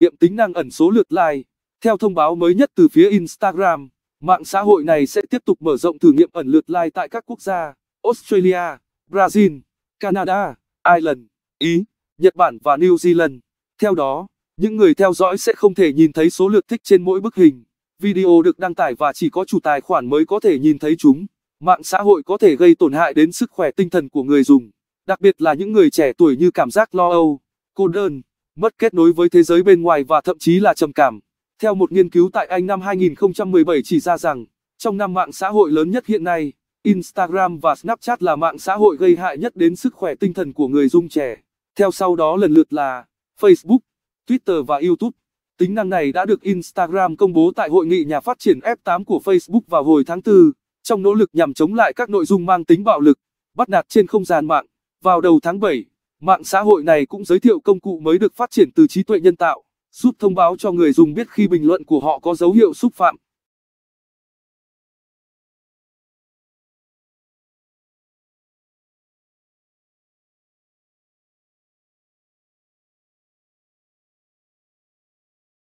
nghiệm tính năng ẩn số lượt like. Theo thông báo mới nhất từ phía Instagram, mạng xã hội này sẽ tiếp tục mở rộng thử nghiệm ẩn lượt like tại các quốc gia Australia, Brazil, Canada, Ireland, Ý, Nhật Bản và New Zealand. Theo đó, những người theo dõi sẽ không thể nhìn thấy số lượt thích trên mỗi bức hình, video được đăng tải và chỉ có chủ tài khoản mới có thể nhìn thấy chúng. Mạng xã hội có thể gây tổn hại đến sức khỏe tinh thần của người dùng, đặc biệt là những người trẻ tuổi như cảm giác lo âu, cô đơn mất kết nối với thế giới bên ngoài và thậm chí là trầm cảm. Theo một nghiên cứu tại Anh năm 2017 chỉ ra rằng, trong năm mạng xã hội lớn nhất hiện nay, Instagram và Snapchat là mạng xã hội gây hại nhất đến sức khỏe tinh thần của người dùng trẻ. Theo sau đó lần lượt là Facebook, Twitter và YouTube. Tính năng này đã được Instagram công bố tại hội nghị nhà phát triển F8 của Facebook vào hồi tháng 4, trong nỗ lực nhằm chống lại các nội dung mang tính bạo lực, bắt nạt trên không gian mạng. Vào đầu tháng 7, Mạng xã hội này cũng giới thiệu công cụ mới được phát triển từ trí tuệ nhân tạo, giúp thông báo cho người dùng biết khi bình luận của họ có dấu hiệu xúc phạm.